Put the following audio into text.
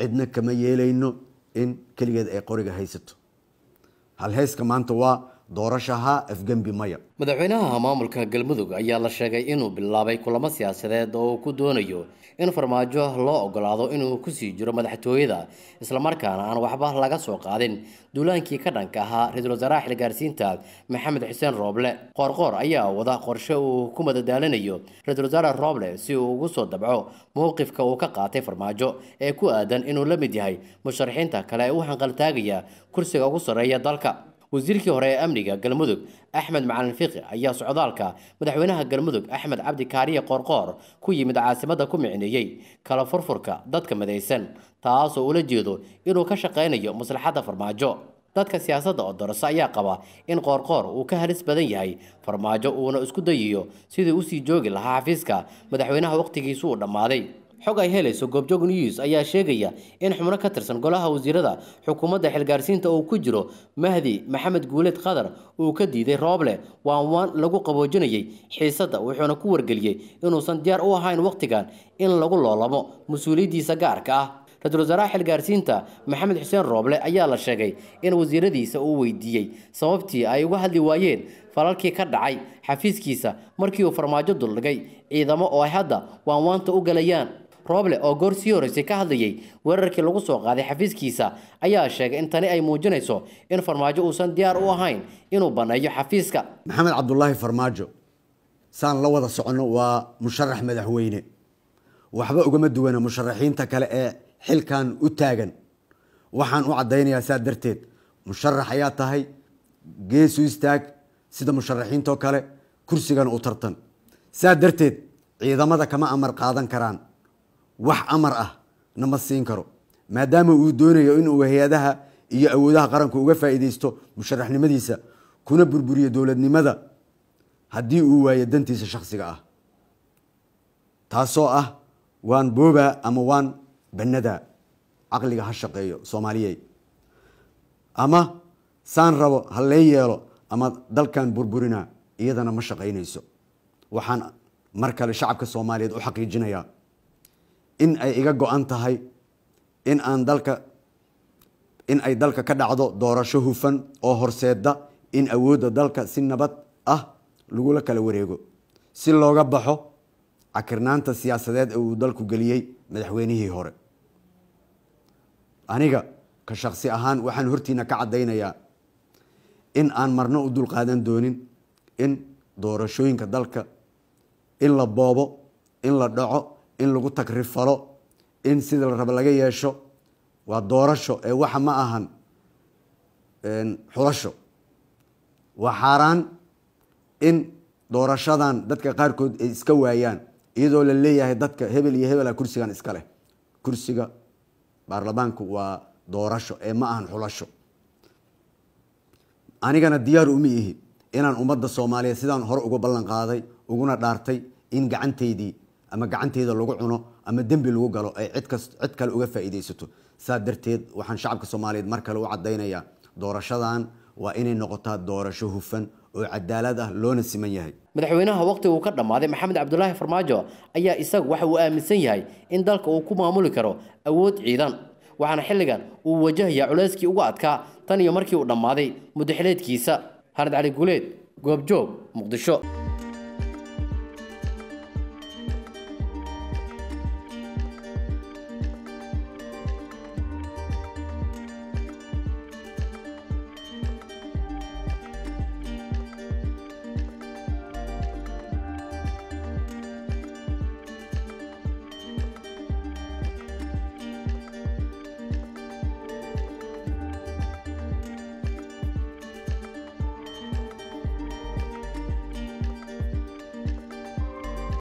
cidna kama yeelayno in keligeed ay qoriga haysato hal halhayska maanta waa doorashaha afgembi maya madaxweynaha maamulka galmudug ayaa la sheegay inuu bilaabay kulamo siyaasadeed oo uu ku doonayo in farmaajo loo ogolaado inuu kusii jiro madaxtooyada islamarkaana aan waxba laga soo qaadin duulaankii ka dhanka ahaa ra-iisul wasaaraha xilgaarsiinta maxamed xuseen rooble qoorqoor ayaa wada qorshe uu ku madadaalinayo ra iisul wasaare rooble si uu ugu soo dabco mowqifka uu ka qaatay farmaajo ee ku aadan inuu la mid yahay musharaxiinta kale ee u hanqaltaagaya kursiga ugu sarreeya dalka wasiirkii hore ee amniga galmudug axmed macalin fiqi ayaa socdaalka madaxweynaha galmudug axmed cabdikaariya qoorqoor ku yimid caasimada ku micneeyey kala furfurka dadka madaysan taasoo ula jeedo inuu ka shaqaynayo maslaxadda farmaajo dadka siyaasadda oo dorso ayaa qaba in qoorqoor uu ka halis badan yahay farmaajo uuna isku dayiyo sidii usii joogi lahaa xafiiska madaxweynaha wakhtigiisu uu dhammaaday xog ay helayso goobjoog news ayaa sheegaya in xubno ka tirsan golaha wasiirada xukuumadda xilgaarsiinta uu ku jiro mahdi maxamed guuleed qadar uu ka diiday rooble waanwaan lagu qaboojinayay xiisadda wuxuuna ku wargeliyey inuusan diyaar u ahayn wakhtigan in lagu loolamo mas-uuliyaddiisa gaarka ah ra-iisul wasaaraha xilgaarsiinta maxamed xuseen rooble ayaa la sheegay in wasiiradiisa uu weydiiyey sababtii ay uga hadli waayeen falalkii ka dhacay xafiiskiisa markii uu farmaajo duldhigay ciidamo oo ay hadda waanwaanta u galayaan rooble oo goor sii horeysay ka hadlayay weerarkii lagu soo qaaday xafiiskiisa ayaa sheegay in tani ay muujinayso in farmaajo uusan diyaar u ahayn inuu banneeyo xafiiska maxamed cabdulaahi farmaajo saan la wada soconno waa musharax madaxweyne waxba ugama duwana musharaxiinta kale ee xilkan u taagan waxaan u caddaynayaa saa darteed musharax ayaa tahay gees u istaag sida musharaxiinto kale kursigan u tartan saa darteed ciidamada kama amar qaadan karaan wax amar ah nama siin karo maadaama uu doonayo in uu hay-adaha iyo awoodaha qaranku uga faa'iidaysto musharaxnimadiisa kuna burburiyo dowladnimada haddii uu waayo dantiisa shakhsiga ah taasoo ah waan booba ama waan bannada caqliga ha shaqeeyo soomaaliyey ama saan rabo hallee yeelo ama dalkan burburina iyadana ma shaqaynayso waxaan mar kale shacabka soomaaliyeed u xaqiijinayaa in ay iga go-an tahay in aan dalka in ay dalka ka dhacdo doorasho hufan oo horseeda in awoodda dalka si nabad ah lagula kala wareego si looga baxo cakirnaanta siyaasadeed ee uu dalku geliyey madaxweynihii hore aniga ka shaksi ahaan waxaan hortiina ka caddaynayaa in aan marno u dulqaadan doonin in doorashooyinka dalka in la boobo in la dhaco in lagu takrifalo in sida la raba laga yeesho waa doorasho ee waxa ma ahan xulasho waa xaaraan in doorashadan dadka qaarkood ay iska waayaan iyadoo la leeyahay dadka hebel iyo hebela kursigan iska leh kursiga baarlamaanku waa doorasho ee ma ahan xulasho anigana diyaar uma ihi inaan ummadda soomaaliyeed sidaan hore uga ballan qaaday uguna dhaartay in gacantaydii ama gacanteeda lagu cuno ama dembi lagu galo ay cid kale uga faa'iidaysato saa darteed waxaan shacabka soomaaliyeed mar kale u caddaynayaa doorashadan waa inay noqotaa doorasho hufan oo cadaalad ah loona siman yahay madaxweynaha wakhtiga uu ka dhammaaday maxamed cabdulaahi farmaajo ayaa isagu waxa uu aaminsan yahay in dalka uu ku maamuli karo awood ciidan waxaana xilligan uu wajahayaa culayskii ugu adkaa tan iyo markii uu dhammaaday muddaxileedkiisa hanad cali guleed goobjoog muqdisho